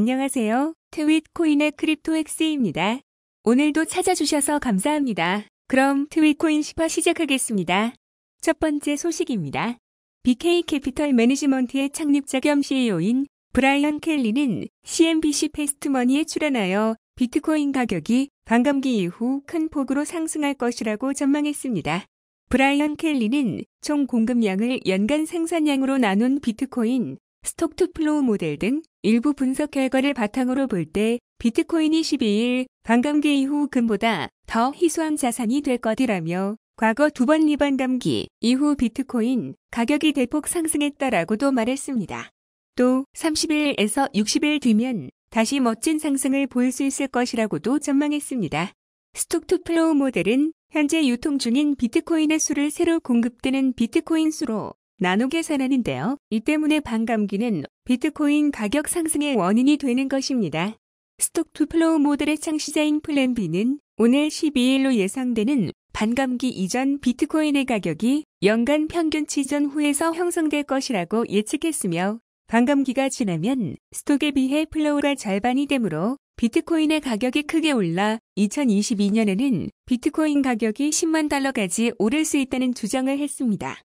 안녕하세요. 트윗 코인의 크립토 엑스입니다. 오늘도 찾아주셔서 감사합니다. 그럼 트윗 코인 10화 시작하겠습니다. 첫 번째 소식입니다. BK 캐피털 매니지먼트의 창립자 겸 CEO인 브라이언 켈리는 CNBC 패스트머니에 출연하여 비트코인 가격이 반감기 이후 큰 폭으로 상승할 것이라고 전망했습니다. 브라이언 켈리는 총 공급량을 연간 생산량으로 나눈 비트코인 스톡투플로우 모델 등 일부 분석 결과를 바탕으로 볼 때 비트코인이 12일 반감기 이후 금보다 더 희소한 자산이 될 것이라며 과거 두 번 리반 감기 이후 비트코인 가격이 대폭 상승했다라고도 말했습니다. 또 30일에서 60일 뒤면 다시 멋진 상승을 보일 수 있을 것이라고도 전망했습니다. 스톡투플로우 모델은 현재 유통 중인 비트코인의 수를 새로 공급되는 비트코인 수로 나누게 사하는데요이 때문에 반감기는 비트코인 가격 상승의 원인이 되는 것입니다. 스톡투플로우 모델의 창시자인 플랜 비는 오늘 12일로 예상되는 반감기 이전 비트코인의 가격이 연간 평균치 전후에서 형성될 것이라고 예측했으며 반감기가 지나면 스톡에 비해 플로우가 절반이 되므로 비트코인의 가격이 크게 올라 2022년에는 비트코인 가격이 10만 달러까지 오를 수 있다는 주장을 했습니다.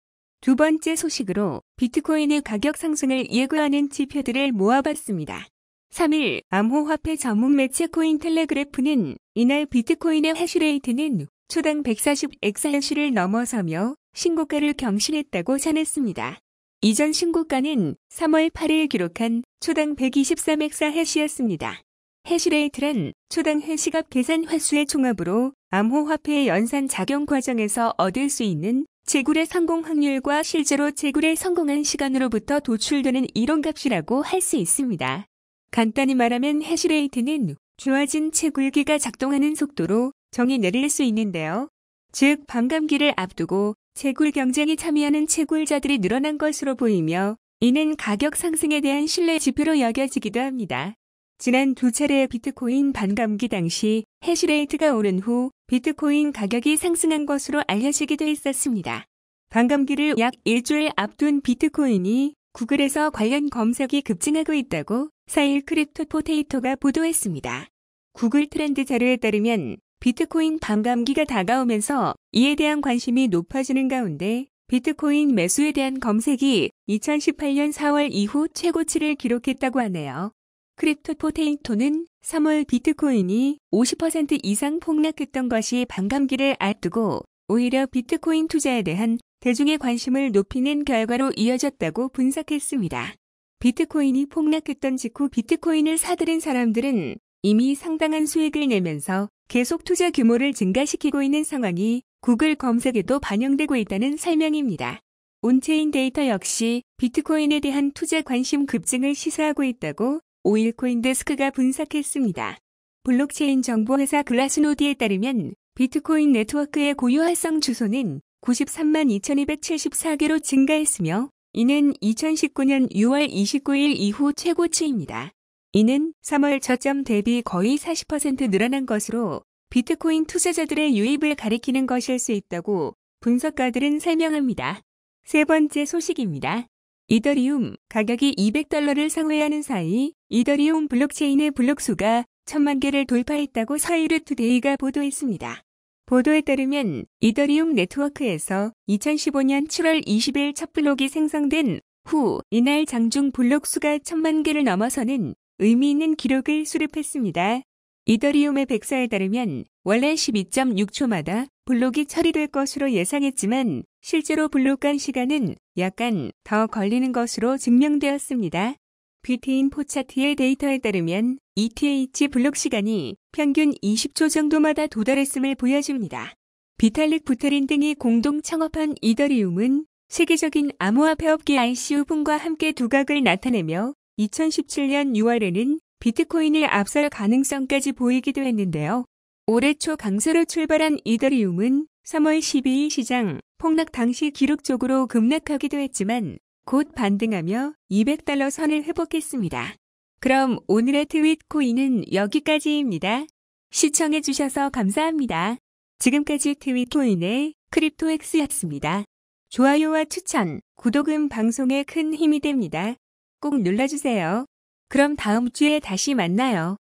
두 번째 소식으로 비트코인의 가격 상승을 예고하는 지표들을 모아봤습니다. 3일 암호화폐 전문 매체 코인 텔레그래프는 이날 비트코인의 해시레이트는 초당 140엑사해시를 넘어서며 신고가를 경신했다고 전했습니다. 이전 신고가는 3월 8일 기록한 초당 123엑사해시였습니다. 해시레이트란 초당 해시값 계산 횟수의 총합으로 암호화폐의 연산 작용 과정에서 얻을 수 있는 제굴의 성공 확률과 실제로 제굴에 성공한 시간으로부터 도출되는 이론값이라고 할 수 있습니다. 간단히 말하면 해시레이트는 주어진 채굴기가 작동하는 속도로 정의 내릴 수 있는데요. 즉, 반감기를 앞두고 채굴 경쟁에 참여하는 채굴자들이 늘어난 것으로 보이며 이는 가격 상승에 대한 신뢰 지표로 여겨지기도 합니다. 지난 두 차례 비트코인 반감기 당시 해시레이트가 오른 후 비트코인 가격이 상승한 것으로 알려지기도 했었습니다. 반감기를 약 일주일 앞둔 비트코인이 구글에서 관련 검색이 급증하고 있다고 4일 크립토 포테이토가 보도했습니다. 구글 트렌드 자료에 따르면 비트코인 반감기가 다가오면서 이에 대한 관심이 높아지는 가운데 비트코인 매수에 대한 검색이 2018년 4월 이후 최고치를 기록했다고 하네요. 크립토 포테이토는 3월 비트코인이 50% 이상 폭락했던 것이 반감기를 앞두고 오히려 비트코인 투자에 대한 대중의 관심을 높이는 결과로 이어졌다고 분석했습니다. 비트코인이 폭락했던 직후 비트코인을 사들인 사람들은 이미 상당한 수익을 내면서 계속 투자 규모를 증가시키고 있는 상황이 구글 검색에도 반영되고 있다는 설명입니다. 온체인 데이터 역시 비트코인에 대한 투자 관심 급증을 시사하고 있다고 5일 코인데스크가 분석했습니다. 블록체인 정보회사 글라스노디에 따르면 비트코인 네트워크의 고유 활성 주소는 93만 2274개로 증가했으며 이는 2019년 6월 29일 이후 최고치입니다. 이는 3월 저점 대비 거의 40% 늘어난 것으로 비트코인 투자자들의 유입을 가리키는 것일 수 있다고 분석가들은 설명합니다. 세 번째 소식입니다. 이더리움 가격이 200달러를 상회하는 사이 이더리움 블록체인의 블록수가 천만 개를 돌파했다고 사이르투데이가 보도했습니다. 보도에 따르면 이더리움 네트워크에서 2015년 7월 20일 첫 블록이 생성된 후 이날 장중 블록수가 천만 개를 넘어서는 의미 있는 기록을 수립했습니다. 이더리움의 백사에 따르면 원래 12.6초마다 블록이 처리될 것으로 예상했지만 실제로 블록 간 시간은 약간 더 걸리는 것으로 증명되었습니다. 비트인 포차트의 데이터에 따르면 ETH 블록 시간이 평균 20초 정도마다 도달했음을 보여줍니다. 비탈릭 부테린 등이 공동 창업한 이더리움은 세계적인 암호화폐 업계 ICO 분과 함께 두각을 나타내며 2017년 6월에는 비트코인을 앞설 가능성까지 보이기도 했는데요. 올해 초 강세로 출발한 이더리움은 3월 12일 시장 폭락 당시 기록적으로 급락하기도 했지만 곧 반등하며 200달러 선을 회복했습니다. 그럼 오늘의 트윗 코인은 여기까지입니다. 시청해주셔서 감사합니다. 지금까지 트윗 코인의 크립토엑스였습니다. 좋아요와 추천, 구독은 방송에 큰 힘이 됩니다. 꼭 눌러주세요. 그럼 다음 주에 다시 만나요.